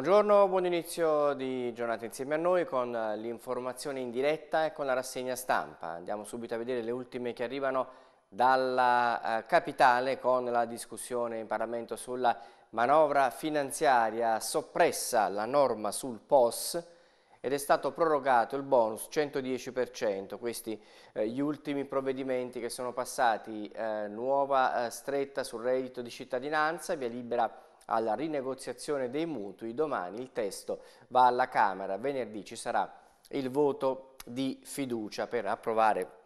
Buongiorno, buon inizio di giornata insieme a noi con l'informazione in diretta e con la rassegna stampa. Andiamo subito a vedere le ultime che arrivano dalla eh, capitale con la discussione in Parlamento sulla manovra finanziaria soppressa la norma sul POS ed è stato prorogato il bonus 110%, questi eh, gli ultimi provvedimenti che sono passati, eh, nuova eh, stretta sul reddito di cittadinanza, via libera alla rinegoziazione dei mutui, domani il testo va alla Camera, venerdì ci sarà il voto di fiducia per approvare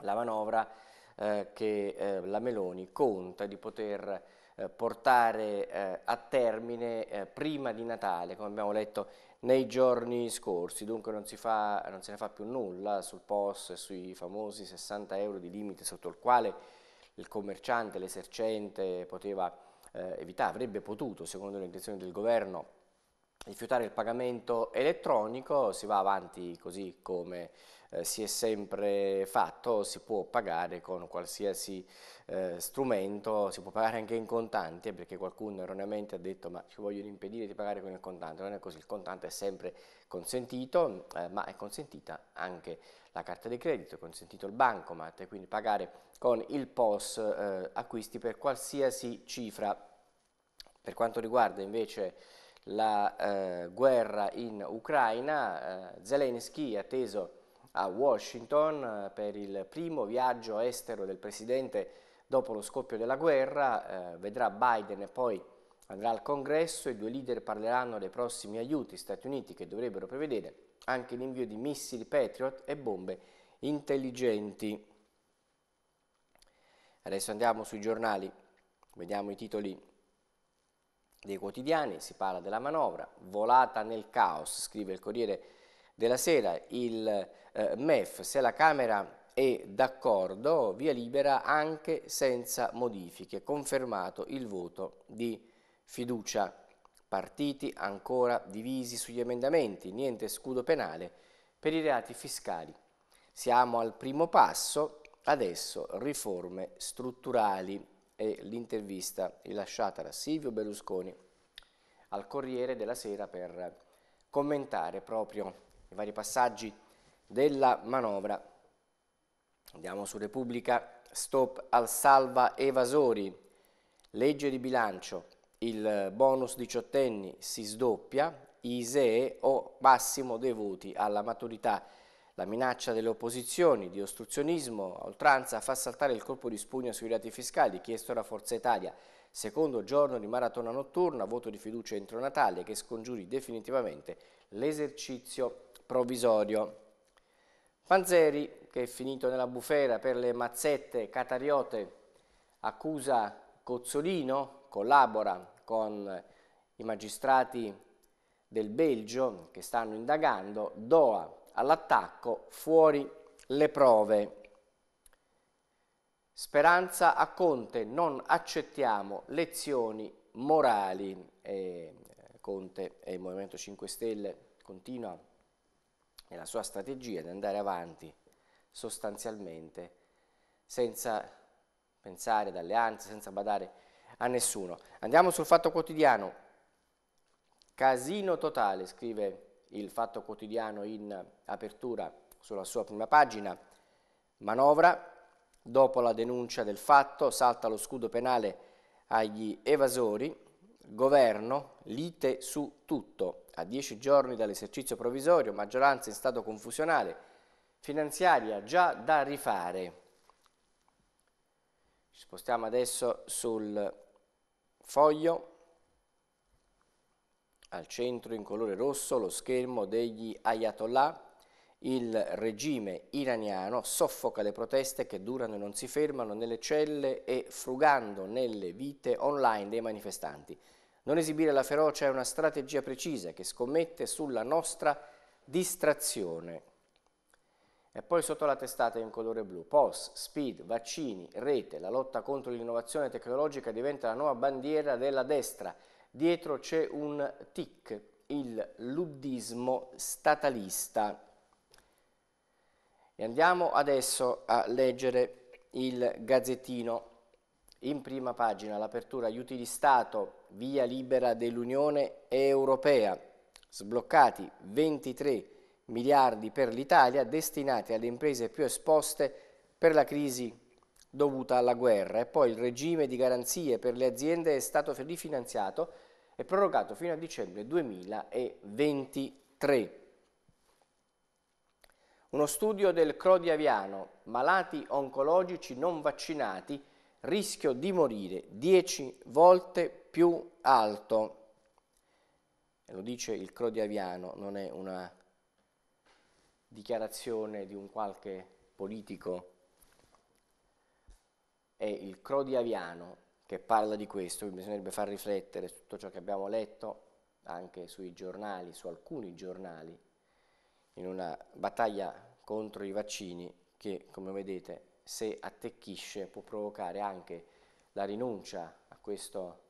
la manovra eh, che eh, la Meloni conta di poter eh, portare eh, a termine eh, prima di Natale, come abbiamo letto nei giorni scorsi, dunque non si, fa, non se ne fa più nulla sul POS e sui famosi 60 euro di limite sotto il quale il commerciante, l'esercente poteva eh, Evita avrebbe potuto, secondo le intenzioni del governo, rifiutare il pagamento elettronico, si va avanti così come eh, si è sempre fatto, si può pagare con qualsiasi eh, strumento, si può pagare anche in contanti, perché qualcuno erroneamente ha detto ma ci vogliono impedire di pagare con il contante, non è così, il contante è sempre consentito, eh, ma è consentita anche la carta di credito, è consentito il bancomat, quindi pagare con il POS eh, acquisti per qualsiasi cifra. Per quanto riguarda invece la eh, guerra in Ucraina, eh, Zelensky è atteso a Washington eh, per il primo viaggio estero del presidente dopo lo scoppio della guerra, eh, vedrà Biden e poi andrà al congresso, i due leader parleranno dei prossimi aiuti Stati Uniti che dovrebbero prevedere anche l'invio di missili Patriot e bombe intelligenti. Adesso andiamo sui giornali, vediamo i titoli dei quotidiani, si parla della manovra, volata nel caos, scrive il Corriere della Sera, il eh, MEF, se la Camera è d'accordo, via libera anche senza modifiche, confermato il voto di fiducia. Partiti ancora divisi sugli emendamenti, niente scudo penale per i reati fiscali. Siamo al primo passo, Adesso riforme strutturali e l'intervista rilasciata da Silvio Berlusconi al Corriere della Sera per commentare proprio i vari passaggi della manovra. Andiamo su Repubblica, stop al salva evasori, legge di bilancio, il bonus diciottenni si sdoppia, ISEE o massimo dei voti alla maturità la minaccia delle opposizioni di ostruzionismo a oltranza fa saltare il colpo di spugna sui reati fiscali chiesto da Forza Italia. Secondo giorno di maratona notturna, voto di fiducia entro Natale che scongiuri definitivamente l'esercizio provvisorio. Panzeri, che è finito nella bufera per le mazzette catariote, accusa Cozzolino, collabora con i magistrati del Belgio che stanno indagando, Doa all'attacco fuori le prove. Speranza a Conte, non accettiamo lezioni morali. E eh, Conte e il Movimento 5 Stelle continua nella sua strategia di andare avanti sostanzialmente senza pensare ad alleanze, senza badare a nessuno. Andiamo sul fatto quotidiano. Casino totale, scrive il Fatto Quotidiano in apertura sulla sua prima pagina, manovra, dopo la denuncia del fatto salta lo scudo penale agli evasori, governo, lite su tutto, a dieci giorni dall'esercizio provvisorio, maggioranza in stato confusionale, finanziaria già da rifare. Ci spostiamo adesso sul foglio al centro in colore rosso lo schermo degli Ayatollah, il regime iraniano soffoca le proteste che durano e non si fermano nelle celle e frugando nelle vite online dei manifestanti. Non esibire la ferocia è una strategia precisa che scommette sulla nostra distrazione. E poi sotto la testata in colore blu, POS, SPID, vaccini, rete, la lotta contro l'innovazione tecnologica diventa la nuova bandiera della destra dietro c'è un tic, il luddismo statalista. E andiamo adesso a leggere il Gazzettino. In prima pagina l'apertura aiuti di Stato, via libera dell'Unione Europea, sbloccati 23 miliardi per l'Italia destinati alle imprese più esposte per la crisi dovuta alla guerra e poi il regime di garanzie per le aziende è stato rifinanziato e prorogato fino a dicembre 2023. Uno studio del Crodi Aviano, malati oncologici non vaccinati, rischio di morire 10 volte più alto. Lo dice il Crodi Aviano, non è una dichiarazione di un qualche politico. È il Crodi Aviano, che parla di questo, che bisognerebbe far riflettere tutto ciò che abbiamo letto, anche sui giornali, su alcuni giornali, in una battaglia contro i vaccini che, come vedete, se attecchisce può provocare anche la rinuncia a questo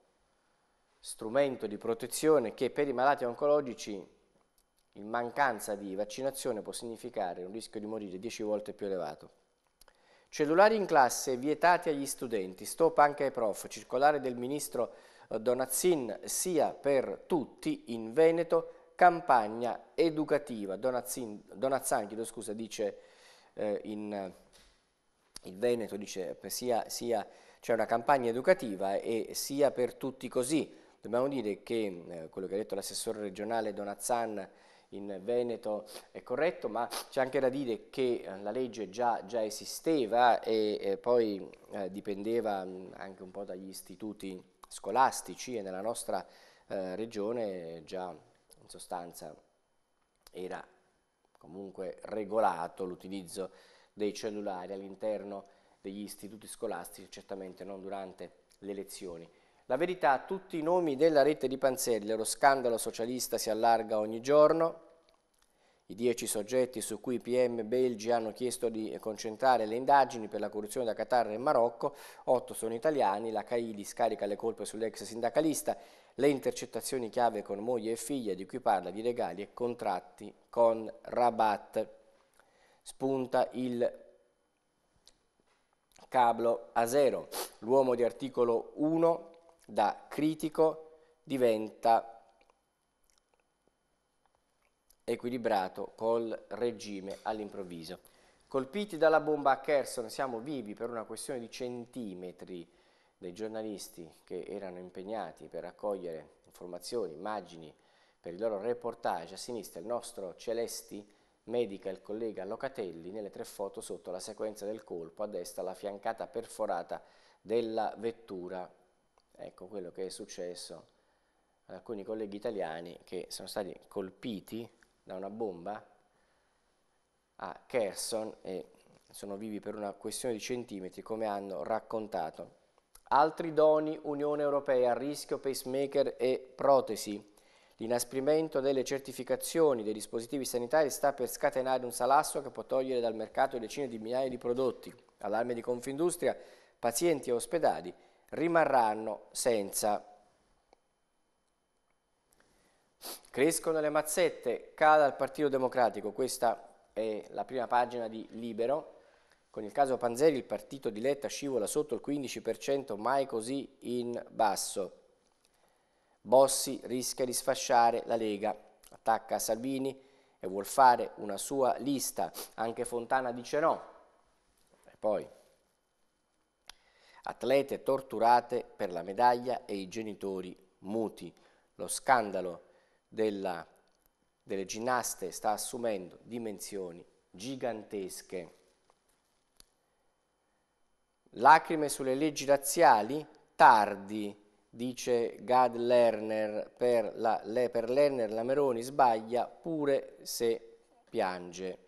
strumento di protezione che per i malati oncologici in mancanza di vaccinazione può significare un rischio di morire 10 volte più elevato. Cellulari in classe vietati agli studenti, stop anche ai prof, circolare del ministro eh, Donazzin sia per tutti in Veneto, campagna educativa. Donazzin, Donazzan chiedo scusa, dice eh, in, eh, in, Veneto dice, sia, sia c'è una campagna educativa e sia per tutti così. Dobbiamo dire che eh, quello che ha detto l'assessore regionale Donazzan in Veneto è corretto, ma c'è anche da dire che eh, la legge già, già esisteva e eh, poi eh, dipendeva anche un po' dagli istituti scolastici e nella nostra eh, regione già in sostanza era comunque regolato l'utilizzo dei cellulari all'interno degli istituti scolastici, certamente non durante le lezioni. La verità tutti i nomi della rete di Panzelle, lo scandalo socialista si allarga ogni giorno, i dieci soggetti su cui PM belgi hanno chiesto di concentrare le indagini per la corruzione da Qatar e Marocco, otto sono italiani, la CAIDI scarica le colpe sull'ex sindacalista, le intercettazioni chiave con moglie e figlia di cui parla di regali e contratti con Rabat. Spunta il Cablo a zero. l'uomo di articolo 1 da critico diventa equilibrato col regime all'improvviso. Colpiti dalla bomba a Kherson, siamo vivi per una questione di centimetri dei giornalisti che erano impegnati per raccogliere informazioni, immagini per il loro reportage. A sinistra il nostro Celesti medica il collega Locatelli nelle tre foto sotto la sequenza del colpo, a destra la fiancata perforata della vettura Ecco quello che è successo ad alcuni colleghi italiani che sono stati colpiti da una bomba a Kherson e sono vivi per una questione di centimetri, come hanno raccontato. Altri doni Unione Europea, a rischio pacemaker e protesi. L'inasprimento delle certificazioni dei dispositivi sanitari sta per scatenare un salasso che può togliere dal mercato decine di migliaia di prodotti. Allarme di Confindustria, pazienti e ospedali rimarranno senza. Crescono le mazzette, cala il Partito Democratico, questa è la prima pagina di Libero. Con il caso Panzeri il partito di Letta scivola sotto il 15%, mai così in basso. Bossi rischia di sfasciare la Lega, attacca Salvini e vuol fare una sua lista. Anche Fontana dice no. E poi atlete torturate per la medaglia e i genitori muti. Lo scandalo della, delle ginnaste sta assumendo dimensioni gigantesche. Lacrime sulle leggi razziali? Tardi, dice Gad Lerner, per, la, le, per Lerner la Meroni sbaglia pure se piange.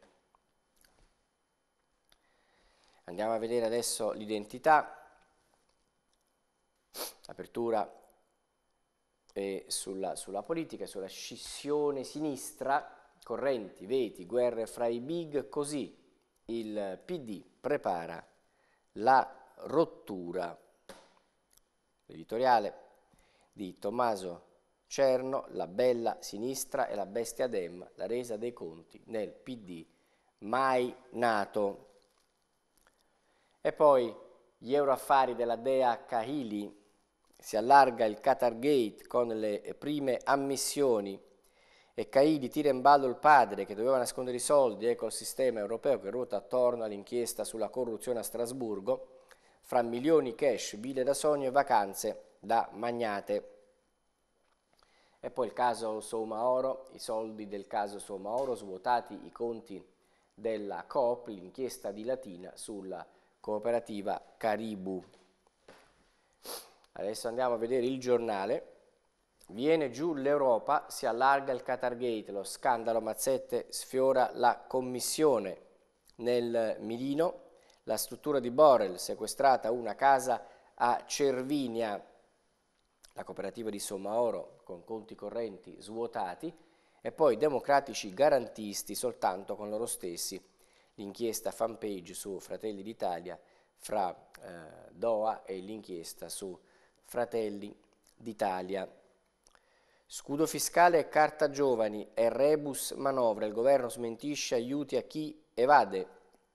Andiamo a vedere adesso l'identità apertura eh, sulla, sulla politica, sulla scissione sinistra, correnti, veti, guerre fra i big, così il PD prepara la rottura. L'editoriale di Tommaso Cerno, la bella sinistra e la bestia Dem, la resa dei conti nel PD mai nato. E poi gli euroaffari della Dea Cahili, si allarga il Qatar Gate con le prime ammissioni e Caidi tira in ballo il padre che doveva nascondere i soldi, ecco il sistema europeo che ruota attorno all'inchiesta sulla corruzione a Strasburgo, fra milioni cash, ville da sogno e vacanze da magnate. E poi il caso Soma Oro, i soldi del caso Soma Oro svuotati i conti della Coop, l'inchiesta di Latina sulla cooperativa Caribou Adesso andiamo a vedere il giornale. Viene giù l'Europa, si allarga il Qatar Gate, lo scandalo Mazzette sfiora la commissione nel Milino, la struttura di Borrell sequestrata una casa a Cervinia, la cooperativa di Somaoro con conti correnti svuotati e poi democratici garantisti soltanto con loro stessi, l'inchiesta fanpage su Fratelli d'Italia fra eh, Doha e l'inchiesta su Fratelli d'Italia. Scudo fiscale e carta giovani e rebus manovra. Il governo smentisce aiuti a chi evade.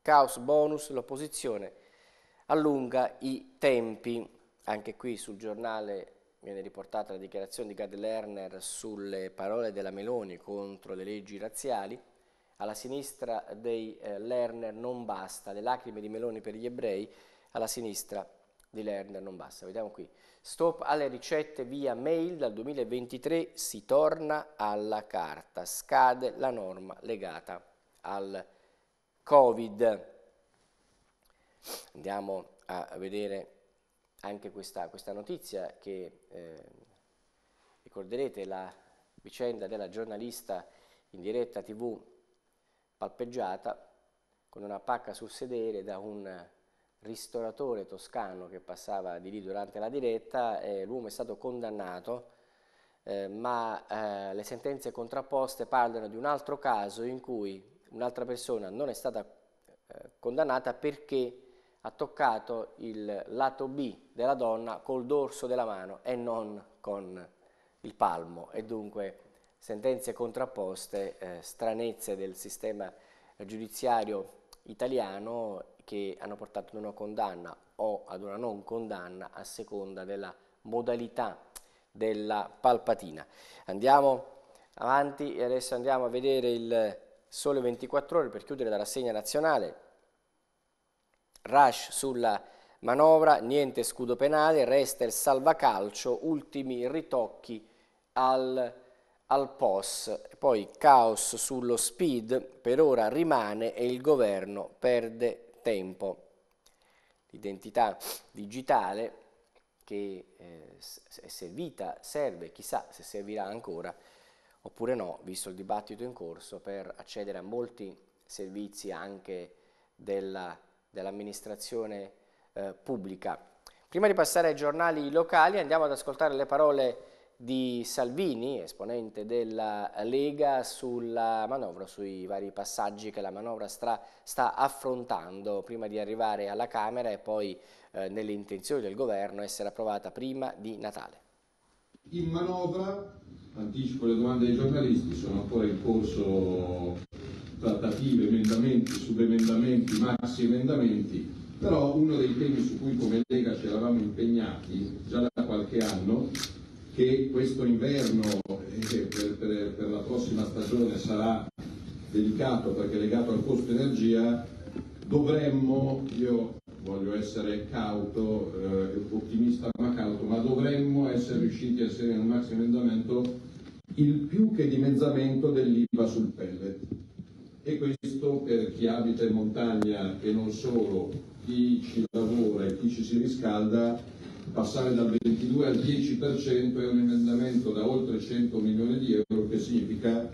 Caos bonus, l'opposizione allunga i tempi. Anche qui sul giornale viene riportata la dichiarazione di Gad Lerner sulle parole della Meloni contro le leggi razziali. Alla sinistra dei eh, Lerner non basta, le lacrime di Meloni per gli ebrei, alla sinistra di Lerner non basta. Vediamo qui. Stop alle ricette via mail dal 2023 si torna alla carta. Scade la norma legata al Covid. Andiamo a vedere anche questa, questa notizia che eh, ricorderete la vicenda della giornalista in diretta tv palpeggiata con una pacca sul sedere da un ristoratore toscano che passava di lì durante la diretta, eh, l'uomo è stato condannato, eh, ma eh, le sentenze contrapposte parlano di un altro caso in cui un'altra persona non è stata eh, condannata perché ha toccato il lato B della donna col dorso della mano e non con il palmo e dunque sentenze contrapposte, eh, stranezze del sistema giudiziario italiano che hanno portato ad una condanna o ad una non condanna a seconda della modalità della palpatina. Andiamo avanti e adesso andiamo a vedere il Sole 24 ore per chiudere la rassegna nazionale. Rush sulla manovra, niente scudo penale, resta il salvacalcio, ultimi ritocchi al, al POS. Poi caos sullo speed, per ora rimane e il governo perde tempo. L'identità digitale che eh, è servita, serve, chissà se servirà ancora oppure no, visto il dibattito in corso, per accedere a molti servizi anche della, dell'amministrazione eh, pubblica. Prima di passare ai giornali locali andiamo ad ascoltare le parole di Salvini, esponente della Lega, sulla manovra, sui vari passaggi che la manovra sta, sta affrontando prima di arrivare alla Camera e poi eh, nelle intenzioni del governo essere approvata prima di Natale. In manovra, anticipo le domande dei giornalisti, sono ancora in corso trattative, emendamenti, subemendamenti, maxi emendamenti, però uno dei temi su cui come Lega ci eravamo impegnati già da qualche anno che questo inverno eh, per, per, per, la prossima stagione sarà delicato perché è legato al costo energia, dovremmo, io voglio essere cauto, eh, ottimista ma cauto, ma dovremmo essere riusciti a essere nel massimo emendamento il più che dimezzamento dell'IVA sul pellet. E questo per chi abita in montagna e non solo, chi ci lavora e chi ci si riscalda passare dal 22 al 10% è un emendamento da oltre 100 milioni di euro che significa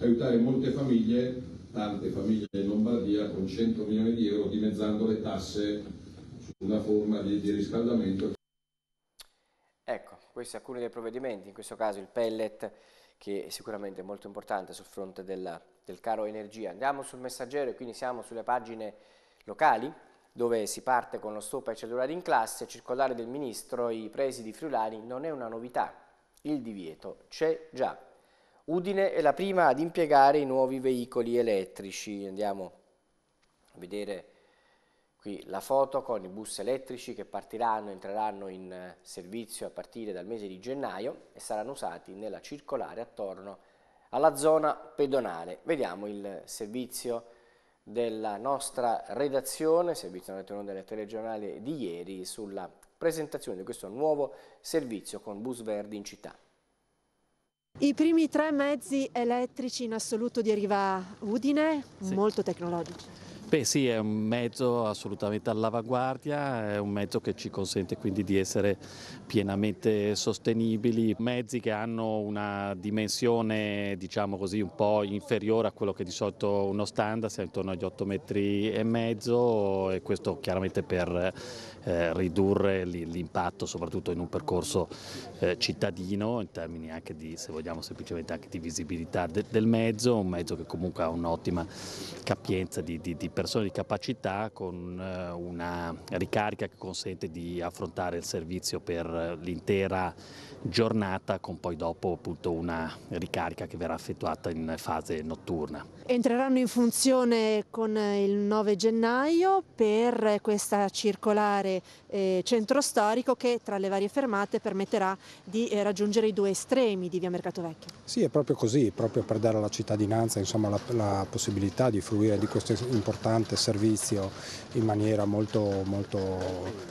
aiutare molte famiglie, tante famiglie in Lombardia, con 100 milioni di euro dimezzando le tasse su una forma di, di riscaldamento. Ecco, questi sono alcuni dei provvedimenti, in questo caso il pellet che è sicuramente molto importante sul fronte della, del caro energia. Andiamo sul messaggero e quindi siamo sulle pagine locali dove si parte con lo stop ai cellulari in classe, circolare del Ministro, i presidi friulani, non è una novità, il divieto c'è già. Udine è la prima ad impiegare i nuovi veicoli elettrici, andiamo a vedere qui la foto con i bus elettrici che partiranno, entreranno in eh, servizio a partire dal mese di gennaio e saranno usati nella circolare attorno alla zona pedonale. Vediamo il servizio della nostra redazione, servizio notturno delle telegiornali di ieri, sulla presentazione di questo nuovo servizio con bus verdi in città. I primi tre mezzi elettrici in assoluto di Riva Udine, sì. molto tecnologici. Beh sì, è un mezzo assolutamente all'avanguardia, è un mezzo che ci consente quindi di essere pienamente sostenibili, mezzi che hanno una dimensione diciamo così un po' inferiore a quello che di solito uno standard, siamo intorno agli 8 metri e mezzo e questo chiaramente per eh, ridurre l'impatto soprattutto in un percorso eh, cittadino in termini anche di, se vogliamo, semplicemente anche di visibilità de del mezzo, un mezzo che comunque ha un'ottima capienza di, di, di persone di capacità con eh, una ricarica che consente di affrontare il servizio per l'intera giornata con poi dopo appunto una ricarica che verrà effettuata in fase notturna. Entreranno in funzione con il 9 gennaio per questa circolare eh, centro storico che tra le varie fermate permetterà di eh, raggiungere i due estremi di via Mercato Vecchio. Sì, è proprio così, proprio per dare alla cittadinanza insomma, la, la possibilità di fruire di questo importante importante servizio in maniera molto, molto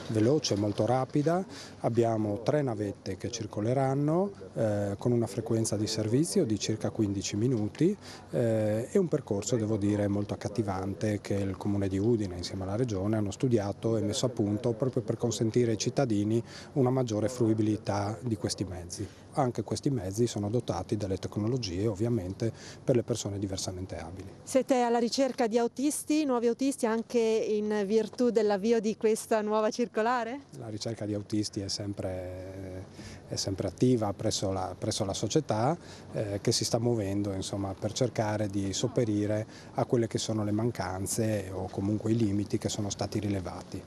veloce, molto rapida. Abbiamo tre navette che circoleranno eh, con una frequenza di servizio di circa 15 minuti eh, e un percorso, devo dire, molto accattivante che il Comune di Udine insieme alla Regione hanno studiato e messo a punto proprio per consentire ai cittadini una maggiore fruibilità di questi mezzi anche questi mezzi sono dotati delle tecnologie ovviamente per le persone diversamente abili. Siete alla ricerca di autisti, nuovi autisti anche in virtù dell'avvio di questa nuova circolare? La ricerca di autisti è sempre, è sempre attiva presso la, presso la società eh, che si sta muovendo insomma, per cercare di sopperire a quelle che sono le mancanze o comunque i limiti che sono stati rilevati.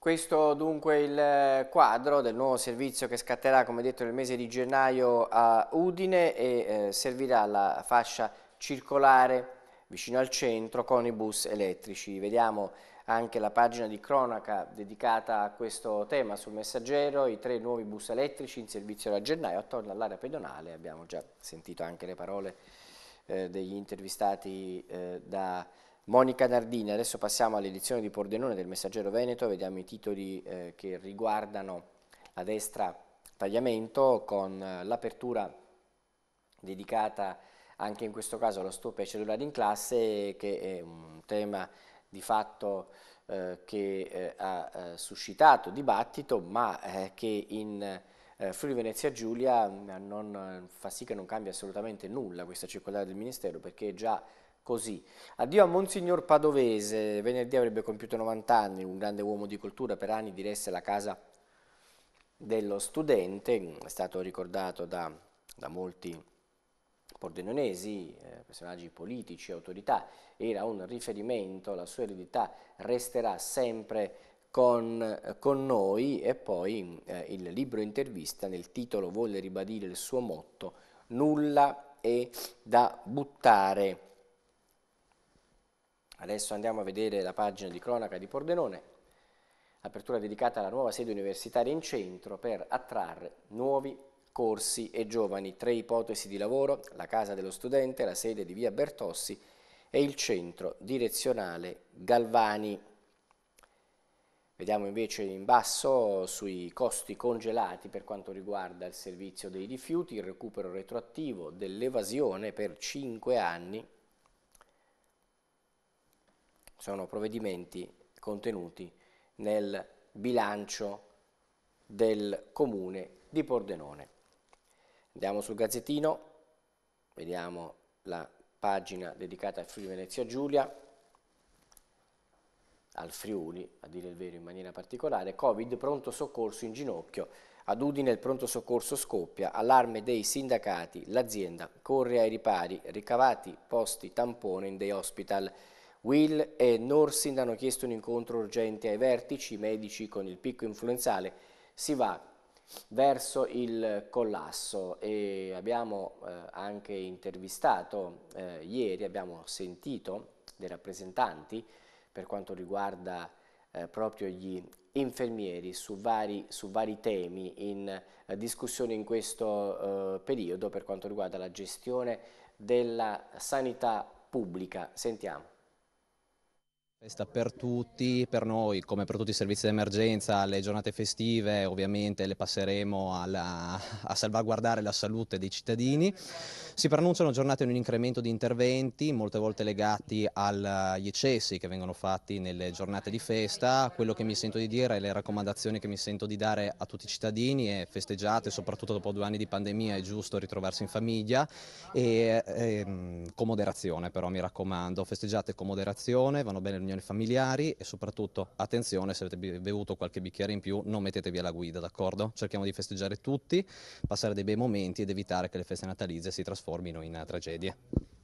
Questo dunque il eh, quadro del nuovo servizio che scatterà come detto nel mese di gennaio a Udine e eh, servirà la fascia circolare vicino al centro con i bus elettrici. Vediamo anche la pagina di cronaca dedicata a questo tema sul messaggero, i tre nuovi bus elettrici in servizio da gennaio attorno all'area pedonale, abbiamo già sentito anche le parole eh, degli intervistati eh, da Monica Nardini, adesso passiamo all'edizione di Pordenone del Messaggero Veneto, vediamo i titoli eh, che riguardano la destra tagliamento con eh, l'apertura dedicata anche in questo caso allo stop e cellulari in classe che è un tema di fatto eh, che eh, ha eh, suscitato dibattito ma eh, che in Friuli Venezia Giulia mm, non, fa sì che non cambia assolutamente nulla questa circolare del Ministero perché già così. Addio a Monsignor Padovese, venerdì avrebbe compiuto 90 anni, un grande uomo di cultura, per anni diresse la casa dello studente, è stato ricordato da, da molti pordenonesi, eh, personaggi politici, autorità, era un riferimento, la sua eredità resterà sempre con, con noi e poi eh, il libro intervista nel titolo volle ribadire il suo motto nulla è da buttare Adesso andiamo a vedere la pagina di cronaca di Pordenone, apertura dedicata alla nuova sede universitaria in centro per attrarre nuovi corsi e giovani, tre ipotesi di lavoro, la casa dello studente, la sede di via Bertossi e il centro direzionale Galvani. Vediamo invece in basso sui costi congelati per quanto riguarda il servizio dei rifiuti, il recupero retroattivo dell'evasione per 5 anni sono provvedimenti contenuti nel bilancio del comune di Pordenone. Andiamo sul gazzettino, vediamo la pagina dedicata al Friuli Venezia Giulia, al Friuli, a dire il vero in maniera particolare, Covid pronto soccorso in ginocchio, ad Udine il pronto soccorso scoppia, allarme dei sindacati, l'azienda corre ai ripari, ricavati posti tampone in dei hospital. Will e Norsin hanno chiesto un incontro urgente ai vertici medici con il picco influenzale. Si va verso il collasso e abbiamo eh, anche intervistato eh, ieri, abbiamo sentito dei rappresentanti per quanto riguarda eh, proprio gli infermieri su vari, su vari temi in eh, discussione in questo eh, periodo per quanto riguarda la gestione della sanità pubblica. Sentiamo. Festa per tutti, per noi come per tutti i servizi d'emergenza, le giornate festive ovviamente le passeremo alla, a salvaguardare la salute dei cittadini. Si pronunciano giornate in un incremento di interventi, molte volte legati agli eccessi che vengono fatti nelle giornate di festa. Quello che mi sento di dire e le raccomandazioni che mi sento di dare a tutti i cittadini è festeggiate, soprattutto dopo due anni di pandemia è giusto ritrovarsi in famiglia e, e ehm, con moderazione però mi raccomando, festeggiate con moderazione, vanno bene il mio riunioni familiari e soprattutto attenzione se avete bevuto qualche bicchiere in più non mettetevi alla guida, d'accordo? Cerchiamo di festeggiare tutti, passare dei bei momenti ed evitare che le feste natalizie si trasformino in tragedie.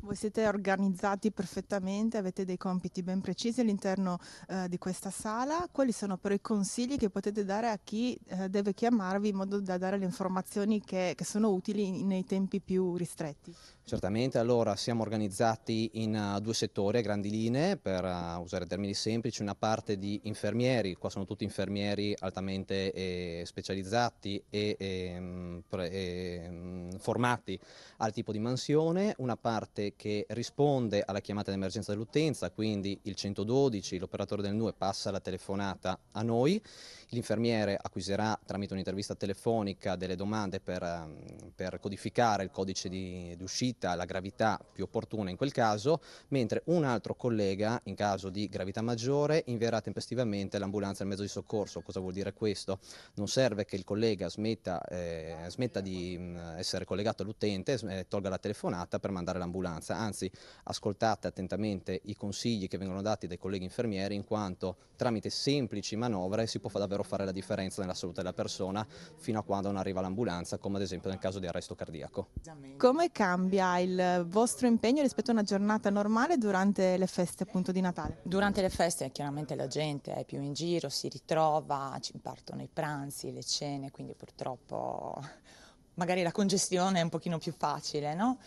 Voi siete organizzati perfettamente, avete dei compiti ben precisi all'interno eh, di questa sala. Quali sono però i consigli che potete dare a chi eh, deve chiamarvi in modo da dare le informazioni che, che sono utili nei tempi più ristretti? Certamente, allora siamo organizzati in uh, due settori a grandi linee, per uh, usare termini semplici, una parte di infermieri, qua sono tutti infermieri altamente eh, specializzati e, e, ehm, pre, e ehm, formati al tipo di mansione, una parte che risponde alla chiamata d'emergenza dell'utenza, quindi il 112, l'operatore del NUE passa la telefonata a noi L'infermiere acquisirà tramite un'intervista telefonica delle domande per, ehm, per codificare il codice di, di uscita, la gravità più opportuna in quel caso, mentre un altro collega, in caso di gravità maggiore, invierà tempestivamente l'ambulanza al mezzo di soccorso. Cosa vuol dire questo? Non serve che il collega smetta, eh, smetta di mh, mm, essere collegato all'utente, eh, tolga la telefonata per mandare l'ambulanza, anzi ascoltate attentamente i consigli che vengono dati dai colleghi infermieri in quanto tramite semplici manovre si può davvero davvero fare la differenza nella salute della persona fino a quando non arriva l'ambulanza, come ad esempio nel caso di arresto cardiaco. Come cambia il vostro impegno rispetto a una giornata normale durante le feste appunto di Natale? Durante le feste chiaramente la gente è più in giro, si ritrova, ci impartono i pranzi, le cene, quindi purtroppo magari la congestione è un pochino più facile, no?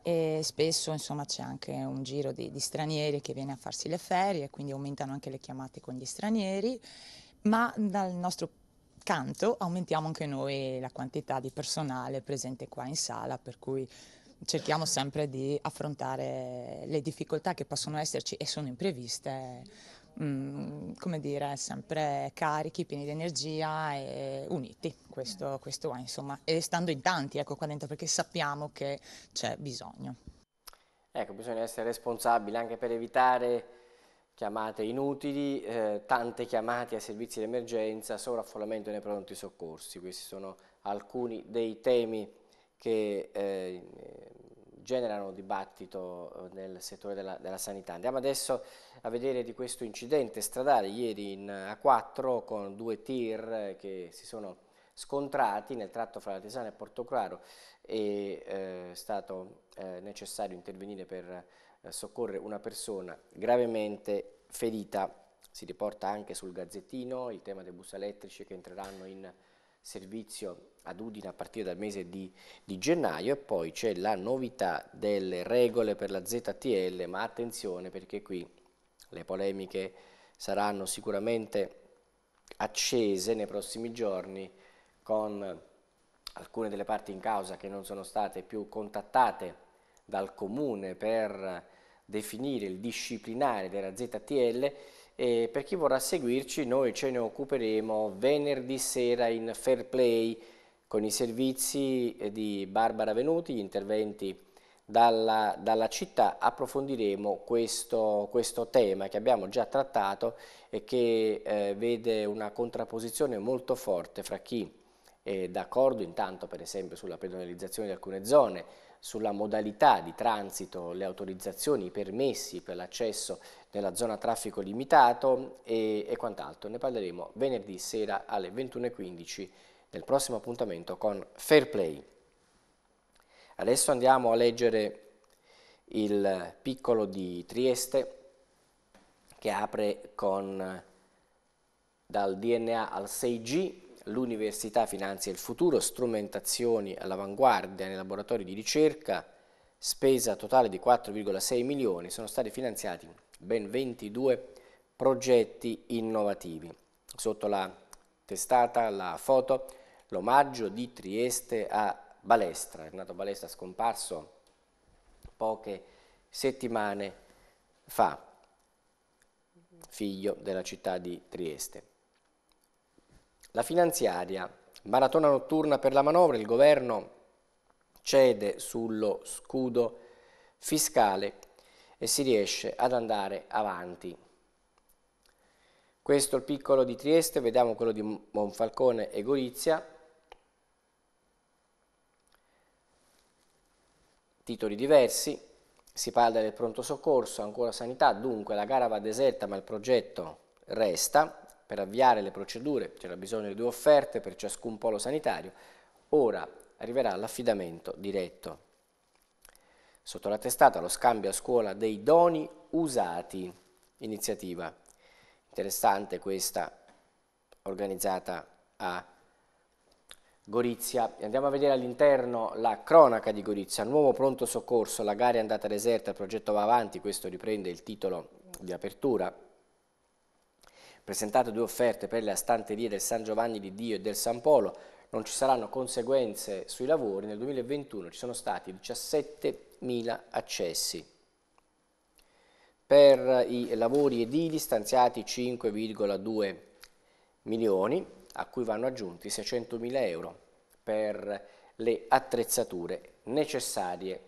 E spesso insomma c'è anche un giro di, di stranieri che viene a farsi le ferie, quindi aumentano anche le chiamate con gli stranieri ma dal nostro canto aumentiamo anche noi la quantità di personale presente qua in sala, per cui cerchiamo sempre di affrontare le difficoltà che possono esserci e sono impreviste, mh, mm, come dire, sempre carichi, pieni di energia e uniti. Questo, questo è, insomma, e stando in tanti, ecco qua dentro, perché sappiamo che c'è bisogno. Ecco, bisogna essere responsabili anche per evitare chiamate inutili, eh, tante chiamate ai servizi di emergenza, sovraffollamento nei pronti soccorsi. Questi sono alcuni dei temi che eh, generano dibattito eh, nel settore della, della, sanità. Andiamo adesso a vedere di questo incidente stradale ieri in A4 con due tir che si sono scontrati nel tratto fra la Tesana e Portoclaro e eh, è stato eh, necessario intervenire per eh, soccorre una persona gravemente ferita. Si riporta anche sul gazzettino il tema dei bus elettrici che entreranno in servizio ad Udine a partire dal mese di, di gennaio e poi c'è la novità delle regole per la ZTL, ma attenzione perché qui le polemiche saranno sicuramente accese nei prossimi giorni con alcune delle parti in causa che non sono state più contattate dal comune per definire il disciplinare della ZTL e per chi vorrà seguirci noi ce ne occuperemo venerdì sera in Fair Play con i servizi di Barbara Venuti, gli interventi dalla, dalla città, approfondiremo questo, questo, tema che abbiamo già trattato e che eh, vede una contrapposizione molto forte fra chi è d'accordo intanto per esempio sulla pedonalizzazione di alcune zone, sulla modalità di transito, le autorizzazioni, i permessi per l'accesso nella zona traffico limitato e, e quant'altro. Ne parleremo venerdì sera alle 21.15 nel prossimo appuntamento con Fair Play. Adesso andiamo a leggere il piccolo di Trieste che apre con dal DNA al 6G l'Università Finanzia il Futuro, strumentazioni all'avanguardia nei laboratori di ricerca, spesa totale di 4,6 milioni, sono stati finanziati ben 22 progetti innovativi. Sotto la testata, la foto, l'omaggio di Trieste a Balestra, Renato Balestra scomparso poche settimane fa, figlio della città di Trieste. La finanziaria, maratona notturna per la manovra, il governo cede sullo scudo fiscale e si riesce ad andare avanti. Questo è il piccolo di Trieste, vediamo quello di Monfalcone e Gorizia. Titoli diversi, si parla del pronto soccorso, ancora sanità, dunque la gara va deserta ma il progetto resta, per avviare le procedure c'era bisogno di due offerte per ciascun polo sanitario, ora arriverà l'affidamento diretto. Sotto la testata lo scambio a scuola dei doni usati, iniziativa interessante questa organizzata a Gorizia. Andiamo a vedere all'interno la cronaca di Gorizia, nuovo pronto soccorso, la gara è andata deserta, il progetto va avanti, questo riprende il titolo di apertura presentato due offerte per le stanterie del San Giovanni di Dio e del San Polo, non ci saranno conseguenze sui lavori, nel 2021 ci sono stati 17.000 accessi. Per i lavori edili stanziati 5,2 milioni, a cui vanno aggiunti 600.000 euro per le attrezzature necessarie.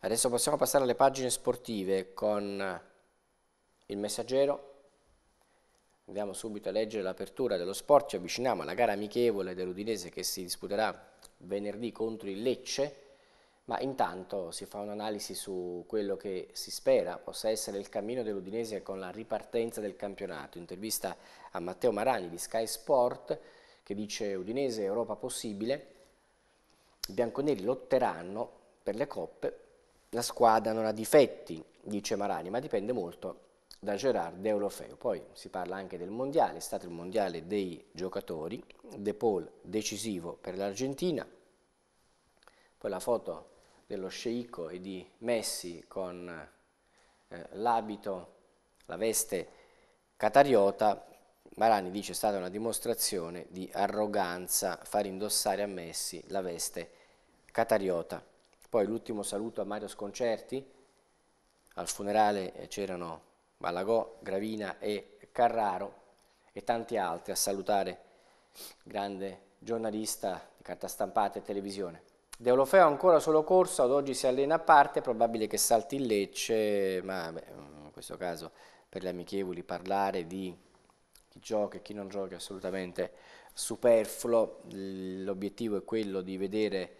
Adesso possiamo passare alle pagine sportive con il messaggero, andiamo subito a leggere l'apertura dello sport, ci avviciniamo alla gara amichevole dell'Udinese che si disputerà venerdì contro il Lecce, ma intanto si fa un'analisi su quello che si spera possa essere il cammino dell'Udinese con la ripartenza del campionato. Intervista a Matteo Marani di Sky Sport che dice Udinese Europa possibile, i bianconeri lotteranno per le coppe, la squadra non ha difetti, dice Marani, ma dipende molto da Gerard Deulofeu. Poi si parla anche del mondiale, è stato il mondiale dei giocatori, De Paul decisivo per l'Argentina, poi la foto dello sceicco e di Messi con eh, l'abito, la veste catariota, Marani dice è stata una dimostrazione di arroganza far indossare a Messi la veste catariota. Poi l'ultimo saluto a Mario Sconcerti, al funerale eh, c'erano Balagò, Gravina e Carraro e tanti altri a salutare grande giornalista di carta stampata e televisione. Deolofeo ancora solo corso, ad oggi si allena a parte, probabile che salti in Lecce, ma beh, in questo caso per gli amichevoli parlare di chi gioca e chi non gioca è assolutamente superfluo, l'obiettivo è quello di vedere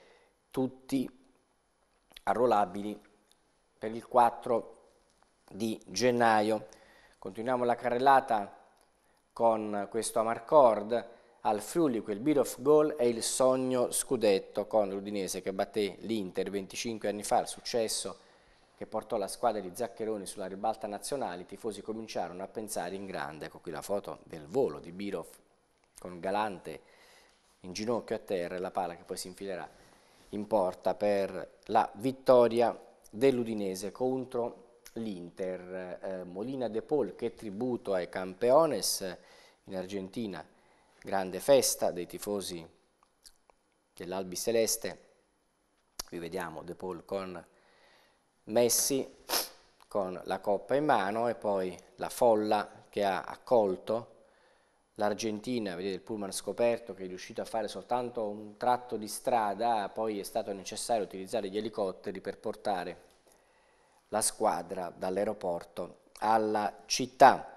tutti arruolabili per il 4 di gennaio. Continuiamo la carrellata con questo Amarcord al Friuli, quel bit of goal è il sogno scudetto con l'Udinese che batté l'Inter 25 anni fa, il successo che portò la squadra di Zaccheroni sulla ribalta nazionale, i tifosi cominciarono a pensare in grande, ecco qui la foto del volo di Birov con Galante in ginocchio a terra e la palla che poi si infilerà in porta per la vittoria dell'Udinese contro l'Inter, eh, Molina De Paul che tributo ai Campeones in Argentina, grande festa dei tifosi dell'Albi Celeste, qui vediamo De Paul con Messi con la coppa in mano e poi la folla che ha accolto l'Argentina, vedete il pullman scoperto che è riuscito a fare soltanto un tratto di strada, poi è stato necessario utilizzare gli elicotteri per portare la squadra dall'aeroporto alla città.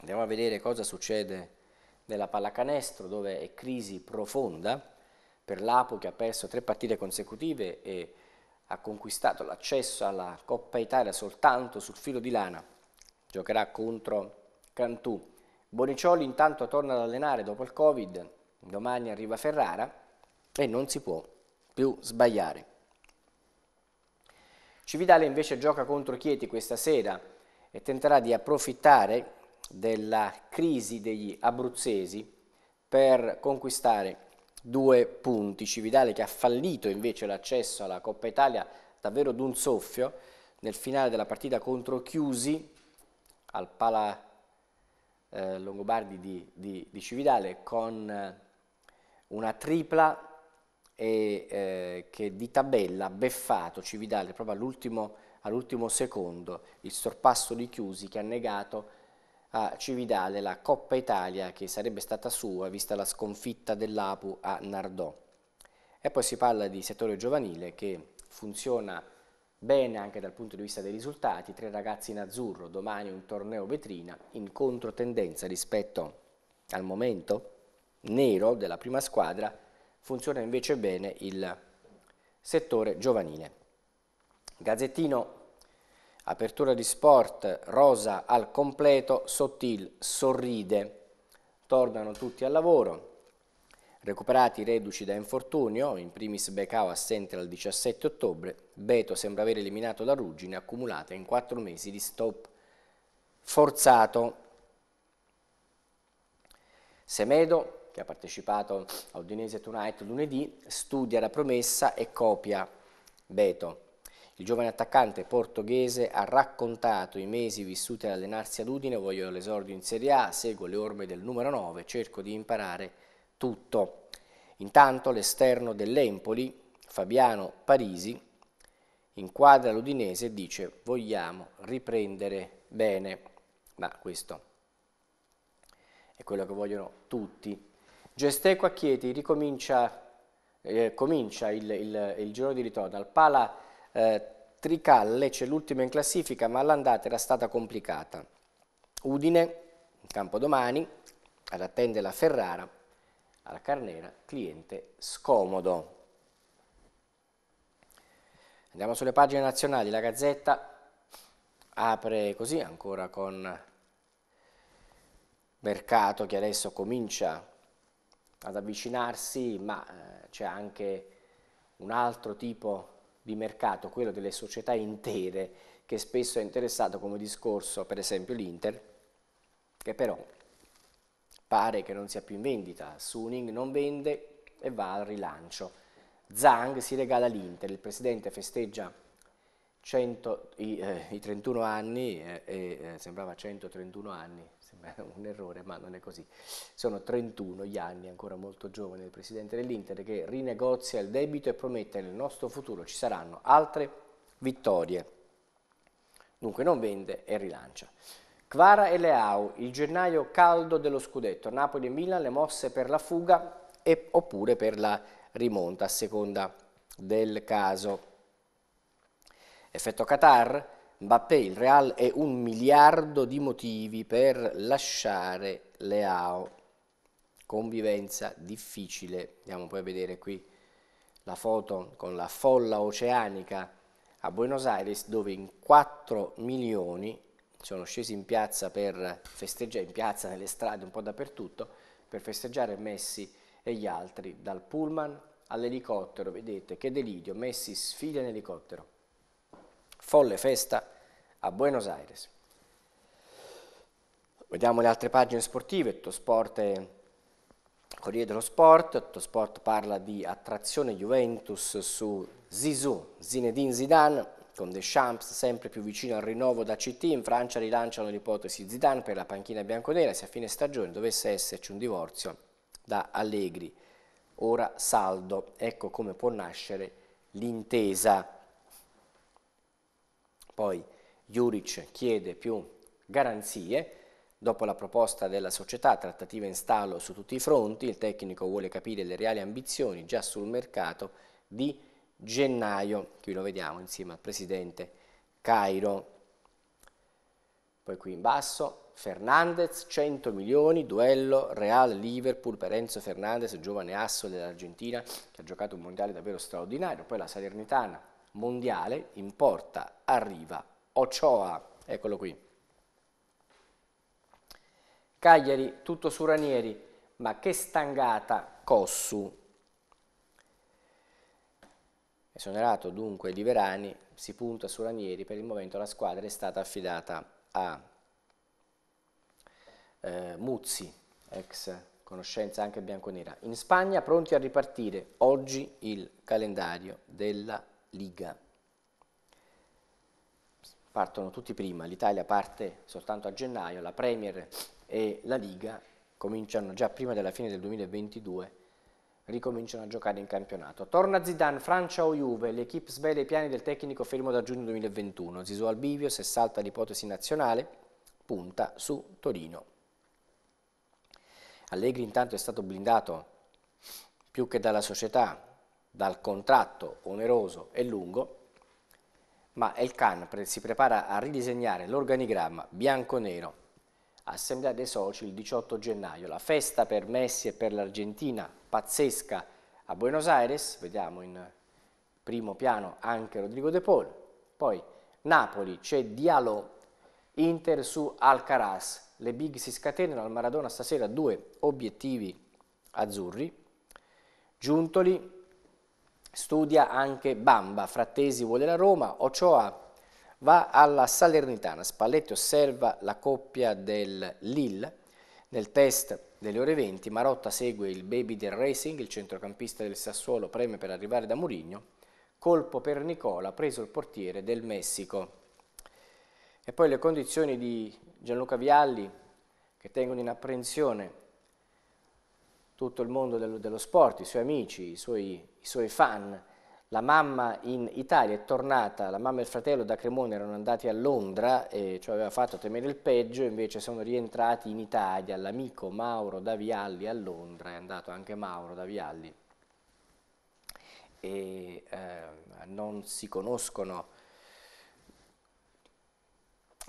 Andiamo a vedere cosa succede nella pallacanestro dove è crisi profonda per l'Apo che ha perso tre partite consecutive e ha conquistato l'accesso alla Coppa Italia soltanto sul filo di lana. Giocherà contro Cantù. Bonicioli intanto torna ad allenare dopo il Covid, domani arriva Ferrara e non si può più sbagliare. Cividale invece gioca contro Chieti questa sera e tenterà di approfittare della crisi degli abruzzesi per conquistare due punti. Cividale che ha fallito invece l'accesso alla Coppa Italia davvero d'un soffio nel finale della partita contro Chiusi al Pala eh, Longobardi di, di, di Cividale con eh, una tripla e eh, che di tabella beffato Cividale proprio all'ultimo all secondo il sorpasso di Chiusi che ha negato a Cividale la Coppa Italia che sarebbe stata sua vista la sconfitta dell'Apu a Nardò. E poi si parla di settore giovanile che funziona bene anche dal punto di vista dei risultati, tre ragazzi in azzurro, domani un torneo vetrina in controtendenza rispetto al momento nero della prima squadra funziona invece bene il settore giovanile. Gazzettino, apertura di sport, rosa al completo, Sottil sorride, tornano tutti al lavoro, recuperati i reduci da infortunio, in primis Becao assente dal 17 ottobre, Beto sembra aver eliminato la ruggine accumulata in quattro mesi di stop forzato. Semedo che ha partecipato a Udinese Tonight lunedì, studia la promessa e copia Beto. Il giovane attaccante portoghese ha raccontato i mesi vissuti ad allenarsi ad Udine, voglio l'esordio in Serie A, seguo le orme del numero 9, cerco di imparare tutto. Intanto l'esterno dell'Empoli, Fabiano Parisi, inquadra l'Udinese e dice vogliamo riprendere bene, ma questo è quello che vogliono tutti Gesteco a Chieti ricomincia eh, comincia il, il, il, giro di ritorno. Al Pala eh, Tricalle c'è l'ultima in classifica, ma l'andata era stata complicata. Udine, in campo domani, ad attende la Ferrara, alla Carnera, cliente scomodo. Andiamo sulle pagine nazionali, la Gazzetta apre così ancora con Mercato che adesso comincia ad avvicinarsi, ma eh, c'è anche un altro tipo di mercato, quello delle società intere, che spesso è interessato come discorso, per esempio l'Inter, che però pare che non sia più in vendita, Suning non vende e va al rilancio. Zhang si regala l'Inter, il presidente festeggia 100, i, eh, i, 31 anni, eh, eh, sembrava 131 anni, sembra un errore, ma non è così. Sono 31 gli anni, ancora molto giovane, del presidente dell'Inter che rinegozia il debito e promette nel nostro futuro ci saranno altre vittorie. Dunque non vende e rilancia. Kvara e Leao, il gennaio caldo dello scudetto, Napoli e Milan le mosse per la fuga e, oppure per la rimonta a seconda del caso. Effetto Qatar, Mbappé, il Real e un miliardo di motivi per lasciare Leao. Convivenza difficile. Andiamo poi a vedere qui la foto con la folla oceanica a Buenos Aires dove in 4 milioni sono scesi in piazza per festeggiare, in piazza, nelle strade, un po' dappertutto, per festeggiare Messi e gli altri, dal pullman all'elicottero, vedete che delirio, Messi sfida in elicottero folle festa a Buenos Aires. Vediamo le altre pagine sportive, Tosport e Corriere dello Sport, Tosport parla di attrazione Juventus su Zizou, Zinedine Zidane, con Deschamps sempre più vicino al rinnovo da CT, in Francia rilanciano l'ipotesi Zidane per la panchina bianconera se a fine stagione dovesse esserci un divorzio da Allegri, ora saldo, ecco come può nascere l'intesa. Poi Juric chiede più garanzie, dopo la proposta della società, trattative in stallo su tutti i fronti, il tecnico vuole capire le reali ambizioni già sul mercato di gennaio, qui lo vediamo insieme al presidente Cairo. Poi qui in basso, Fernandez, 100 milioni, duello Real-Liverpool per Enzo Fernandez, giovane asso dell'Argentina, che ha giocato un mondiale davvero straordinario, poi la Salernitana, mondiale, in porta arriva Ochoa, eccolo qui. Cagliari, tutto su Ranieri, ma che stangata Cossu. Esonerato dunque di Verani, si punta su Ranieri, per il momento la squadra è stata affidata a eh, Muzzi, ex conoscenza anche bianconera. In Spagna pronti a ripartire oggi il calendario della Liga. Partono tutti prima, l'Italia parte soltanto a gennaio, la Premier e la Liga cominciano già prima della fine del 2022, ricominciano a giocare in campionato. Torna Zidane, Francia o Juve, l'equipe svela i piani del tecnico fermo da giugno 2021, Zisou al bivio se salta l'ipotesi nazionale, punta su Torino. Allegri intanto è stato blindato più che dalla società, dal contratto oneroso e lungo, ma il CAN si prepara a ridisegnare l'organigramma bianco-nero. Assemblea dei soci il 18 gennaio, la festa per Messi e per l'Argentina, pazzesca a Buenos Aires, vediamo in primo piano anche Rodrigo De Paul, poi Napoli, c'è Diallo Inter su Alcaraz, le big si scatenano al Maradona stasera, due obiettivi azzurri, Giuntoli studia anche Bamba, Frattesi vuole la Roma, Ochoa va alla Salernitana, Spalletti osserva la coppia del Lille nel test delle ore 20, Marotta segue il baby del Racing, il centrocampista del Sassuolo preme per arrivare da Murigno, colpo per Nicola, preso il portiere del Messico. E poi le condizioni di Gianluca Vialli che tengono in apprensione tutto il mondo dello, sport, i suoi amici, i suoi i suoi fan. La mamma in Italia è tornata, la mamma e il fratello da Cremona erano andati a Londra e ciò aveva fatto temere il peggio, invece sono rientrati in Italia. L'amico Mauro Davialli a Londra, è andato anche Mauro Davialli. E eh, non si conoscono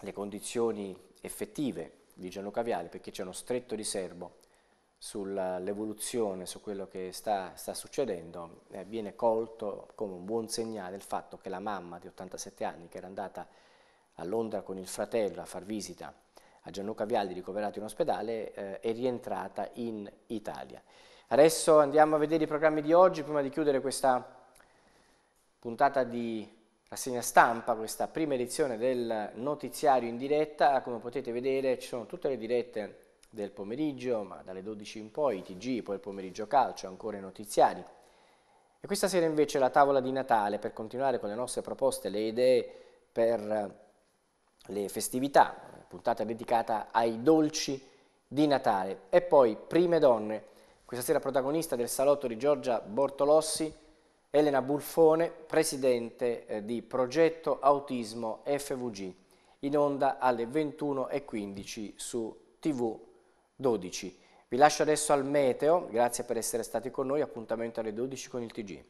le condizioni effettive di Gianluca Viali perché c'è uno stretto riservo sull'evoluzione, su quello che sta, sta succedendo, eh, viene colto come un buon segnale il fatto che la mamma di 87 anni, che era andata a Londra con il fratello a far visita a Gianluca Vialdi, ricoverato in ospedale, eh, è rientrata in Italia. Adesso andiamo a vedere i programmi di oggi, prima di chiudere questa puntata di rassegna stampa, questa prima edizione del notiziario in diretta, come potete vedere ci sono tutte le dirette del pomeriggio, ma dalle 12 in poi TG, poi il pomeriggio calcio, ancora i notiziari. E questa sera invece la tavola di Natale per continuare con le nostre proposte, le idee per eh, le festività, puntata dedicata ai dolci di Natale. E poi Prime Donne, questa sera protagonista del salotto di Giorgia Bortolossi, Elena Bulfone, presidente eh, di Progetto Autismo FVG, in onda alle 21.15 su TV 12. Vi lascio adesso al meteo, grazie per essere stati con noi, appuntamento alle 12 con il TG.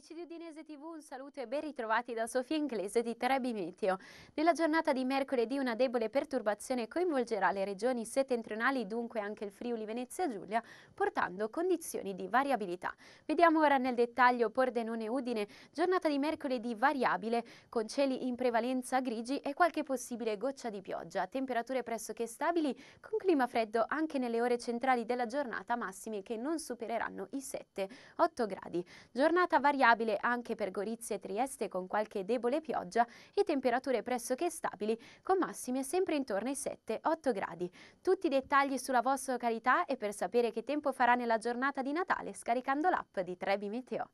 Amici di Udinese TV, un saluto e ben ritrovati da Sofia Inglese di Trebi Meteo. Nella giornata di mercoledì una debole perturbazione coinvolgerà le regioni settentrionali, dunque anche il Friuli Venezia Giulia, portando condizioni di variabilità. Vediamo ora nel dettaglio Pordenone Udine, giornata di mercoledì variabile, con cieli in prevalenza grigi e qualche possibile goccia di pioggia, temperature pressoché stabili, con clima freddo anche nelle ore centrali della giornata, massime che non supereranno i 7-8 gradi. Giornata variabile variabile anche per Gorizia e Trieste con qualche debole pioggia e temperature pressoché stabili con massime sempre intorno ai 7-8 gradi. Tutti i dettagli sulla vostra località e per sapere che tempo farà nella giornata di Natale scaricando l'app di Trebi Meteo.